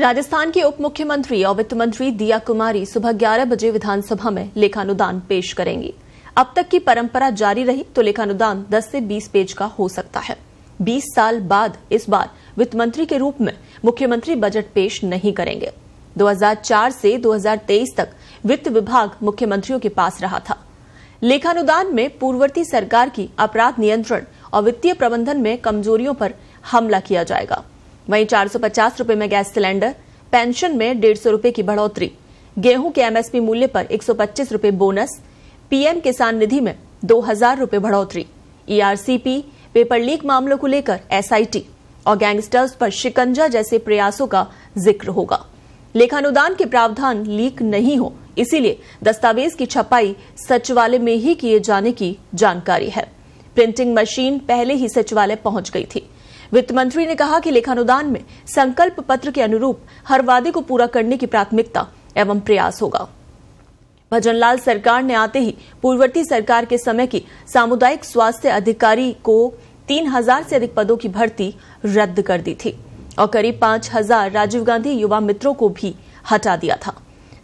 राजस्थान के उप मुख्यमंत्री और वित्त मंत्री दिया कुमारी सुबह 11 बजे विधानसभा में लेखानुदान पेश करेंगी अब तक की परंपरा जारी रही तो लेखानुदान 10 से 20 पेज का हो सकता है 20 साल बाद इस बार वित्त मंत्री के रूप में मुख्यमंत्री बजट पेश नहीं करेंगे 2004 से 2023 तक वित्त विभाग मुख्यमंत्रियों के पास रहा था लेखानुदान में पूर्ववर्ती सरकार की अपराध नियंत्रण और वित्तीय प्रबंधन में कमजोरियों पर हमला किया जाएगा वहीं चार रुपए में गैस सिलेंडर पेंशन में डेढ़ सौ रूपये की बढ़ोतरी गेहूं के एमएसपी मूल्य पर एक सौ पच्चीस रूपये बोनस पीएम किसान निधि में दो हजार रूपये बढ़ोतरी ईआरसीपी e पेपर लीक मामलों को लेकर एसआईटी और गैंगस्टर्स पर शिकंजा जैसे प्रयासों का जिक्र होगा लेखानुदान के प्रावधान लीक नहीं हो इसीलिए दस्तावेज की छपाई सचिवालय में ही किए जाने की जानकारी है प्रिंटिंग मशीन पहले ही सचिवालय पहुंच गई थी वित्त मंत्री ने कहा कि लेखानुदान में संकल्प पत्र के अनुरूप हर वादे को पूरा करने की प्राथमिकता एवं प्रयास होगा भजनलाल सरकार ने आते ही पूर्ववर्ती सरकार के समय की सामुदायिक स्वास्थ्य अधिकारी को तीन हजार से अधिक पदों की भर्ती रद्द कर दी थी और करीब पांच हजार राजीव गांधी युवा मित्रों को भी हटा दिया था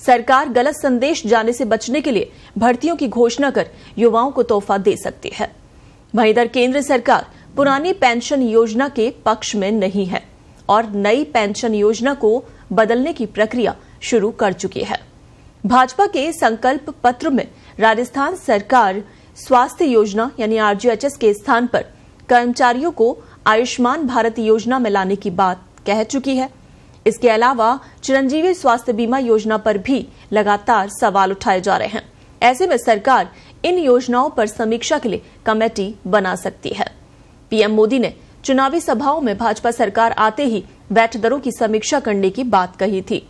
सरकार गलत संदेश जाने से बचने के लिए भर्तियों की घोषणा कर युवाओं को तोहफा दे सकती है वहीं इधर केंद्र सरकार पुरानी पेंशन योजना के पक्ष में नहीं है और नई पेंशन योजना को बदलने की प्रक्रिया शुरू कर चुकी है भाजपा के संकल्प पत्र में राजस्थान सरकार स्वास्थ्य योजना यानी आरजीएचएस के स्थान पर कर्मचारियों को आयुष्मान भारत योजना में लाने की बात कह चुकी है इसके अलावा चिरंजीवी स्वास्थ्य बीमा योजना पर भी लगातार सवाल उठाए जा रहे हैं ऐसे में सरकार इन योजनाओं पर समीक्षा के लिए कमेटी बना सकती है पीएम मोदी ने चुनावी सभाओं में भाजपा सरकार आते ही बैठ दरों की समीक्षा करने की बात कही थी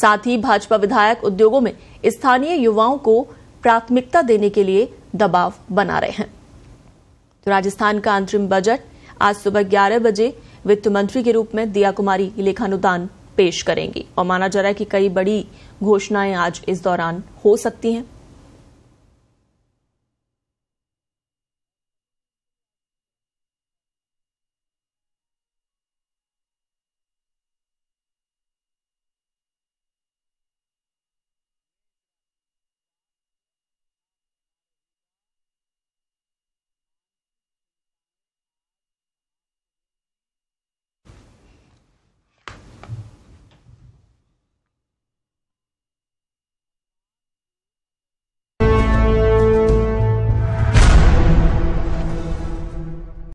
साथ ही भाजपा विधायक उद्योगों में स्थानीय युवाओं को प्राथमिकता देने के लिए दबाव बना रहे हैं तो राजस्थान का अंतरिम बजट आज सुबह ग्यारह बजे वित्त मंत्री के रूप में दिया कुमारी लेखानुदान पेश करेंगी और माना जा रहा है कि कई बड़ी घोषणाएं आज इस दौरान हो सकती हैं